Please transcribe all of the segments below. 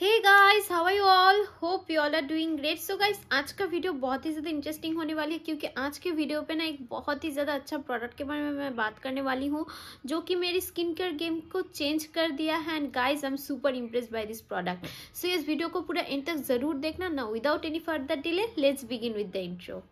Hey guys how you all hope you all are doing great so guys आज का video बहुत ही ज़्यादा interesting होने वाली है क्योंकि आज के वीडियो पे ना एक बहुत ही ज़्यादा अच्छा प्रोडक्ट के बारे में मैं बात करने वाली हूँ जो कि मेरी स्किन केयर गेम को चेंज कर दिया है and guys I am super impress by this product so इस वीडियो को पूरा एंड तक ज़रूर देखना ना without any further delay let's begin with the intro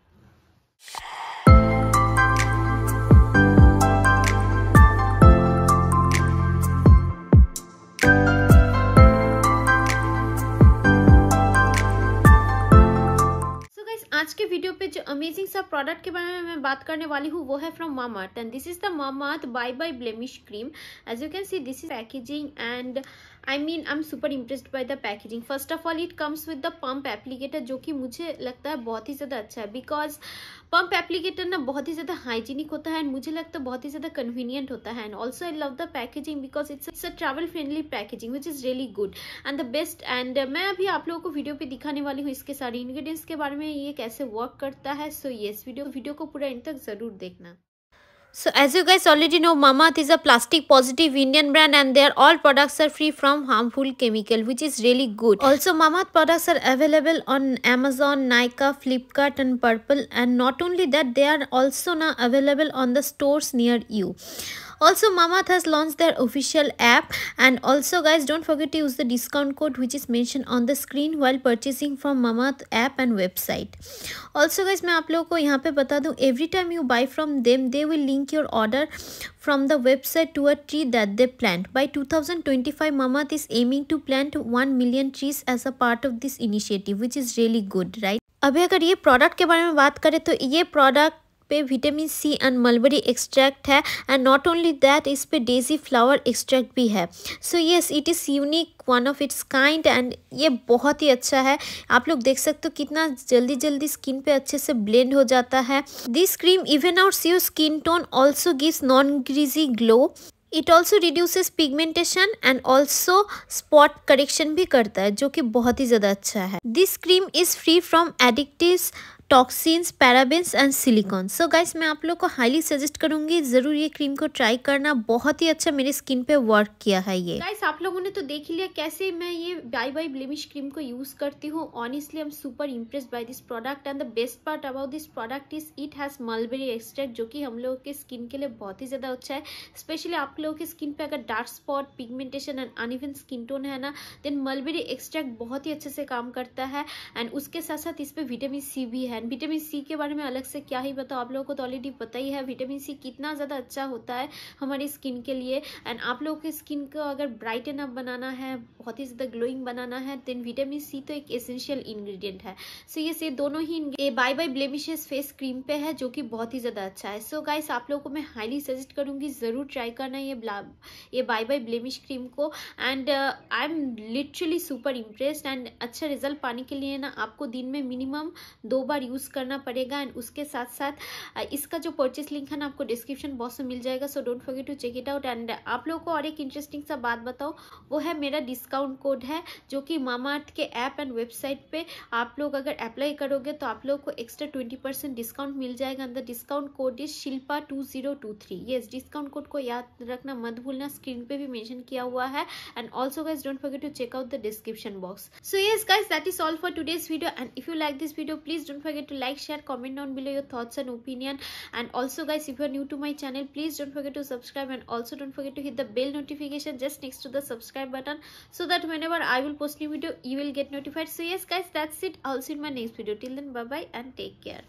video पे जो अमेजिंग सा प्रोडक्ट के बारे में मैं बात करने वाली हूँ वो है from mama and this is the mama bye bye blemish cream as you can see this is packaging and I mean I am super impressed by the packaging first of all it comes with the pump applicator जो कि मुझे लगता है बहुत ही ज़्यादा अच्छा है because pump applicator ना बहुत ही ज़्यादा हाइजीनिक होता है एंड मुझे लगता है बहुत ही ज़्यादा कन्वीनियंट होता है and also I love the packaging because it's it's a travel friendly packaging which is really good and the best and मैं अभी आप लोगों को वीडियो पर दिखाने वाली हूँ इसके सारे इन्ग्रीडियंट्स के बारे में ये कैसे वर्क करता है सो येस वीडियो वीडियो को पूरा एंड तक ज़रूर देखना So as you guys already know, Mamath is a plastic positive Indian brand and their all products are free from harmful chemical which is really good. Also Mamath products are available on Amazon, Nika, Flipkart and Purple and not only that they are also now available on the stores near you. also mamath has launched their official app and also guys don't forget to use the discount code which is mentioned on the screen while purchasing from mamath app and website also guys main aap logo ko yahan pe bata दूँ every time you buy from them they will link your order from the website to a tree that they plant by 2025 mamath is aiming to plant 1 million trees as a part of this initiative which is really good right अभी अगर ये product के बारे में बात करें तो ये प्रोडक्ट पे vitamin C and mulberry extract है एंड नॉट ओनली दैट इस पे डेजी फ्लावर एक्सट्रैक्ट भी है so yes it is unique one of its kind and ये बहुत ही अच्छा है आप लोग देख सकते हो कितना जल्दी जल्दी स्किन पे अच्छे से ब्लेंड हो जाता है this cream even out your skin tone also gives non greasy glow it also reduces pigmentation and also spot correction भी करता है जो कि बहुत ही ज़्यादा अच्छा है this cream is free from addictive toxins parabens and silicone so guys मैं आप लोग को हाईली सजेस्ट करूंगी ज़रूर ये क्रीम को ट्राई करना बहुत ही अच्छा मेरे स्किन पे वर्क किया है ये गाइस आप लोगों ने तो देख लिया कैसे मैं ये बाई बाई ब्लिमिश क्रीम को यूज़ करती हूँ honestly I am super impress by this product and the best part about this product is it has mulberry extract जो कि हम लोगों के स्किन के लिए बहुत ही ज़्यादा अच्छा है स्पेशली आप लोगों के स्किन पे अगर dark spot pigmentation and uneven skin tone है ना देन मलबेरी एक्सट्रैक्ट बहुत ही अच्छे से काम करता है एंड उसके साथ साथ इस पे विटामिन सी भी है अध्ययन विटामिन सी के बारे में अलग से क्या ही बताओ आप लोगों को तो ऑलरेडी पता ही है विटामिन सी कितना ज़्यादा अच्छा होता है हमारी स्किन के लिए एंड आप लोगों की स्किन को अगर ब्राइटन अप बनाना है बहुत ही ज़्यादा ग्लोइंग बनाना है देन विटामिन सी तो एक एसेंशियल इन्ग्रीडियंट है सो ये से दोनों ही bye bye blemishes face cream पे है जो कि बहुत ही ज़्यादा अच्छा है सो so, गाइस आप लोगों को मैं हाईली सजेस्ट करूँगी ज़रूर ट्राई करना ये ये बाय बाय ब्लेमिश क्रीम को and I am literally super impressed and अच्छा रिजल्ट पाने के लिए ना आपको दिन में मिनिमम दो बार यूज़ करना पड़ेगा एंड उसके साथ साथ इसका जो परचेस लिंक है ना आपको डिस्क्रिप्शन बॉक्स में मिल जाएगा so don't forget to check it out and आप लोगों को और एक इंटरेस्टिंग सा बात बताओ वो है मेरा डिस्काउंट कोड है जो कि मामा के ऐप एंड वेबसाइट पर आप लोग अगर अप्लाई करोगे तो आप लोगों को एक्स्ट्रा ट्वेंटी परसेंट डिस्काउंट मिल जाएगा and the discount code is Shilpa two zero two three yes discount code को याद रखना मत भूलना स्क्रीन पर भी मैंशन किया हुआ है and also guys don't forget to check out the description box so yes guys that is all for today's video and if you like this video please don't forget forget to like share comment down below your thoughts and opinion and also guys if you are new to my channel please don't forget to subscribe and also don't forget to hit the bell notification just next to the subscribe button so that whenever i will post new video you will get notified so yes guys that's it i'll see you in my next video till then bye bye and take care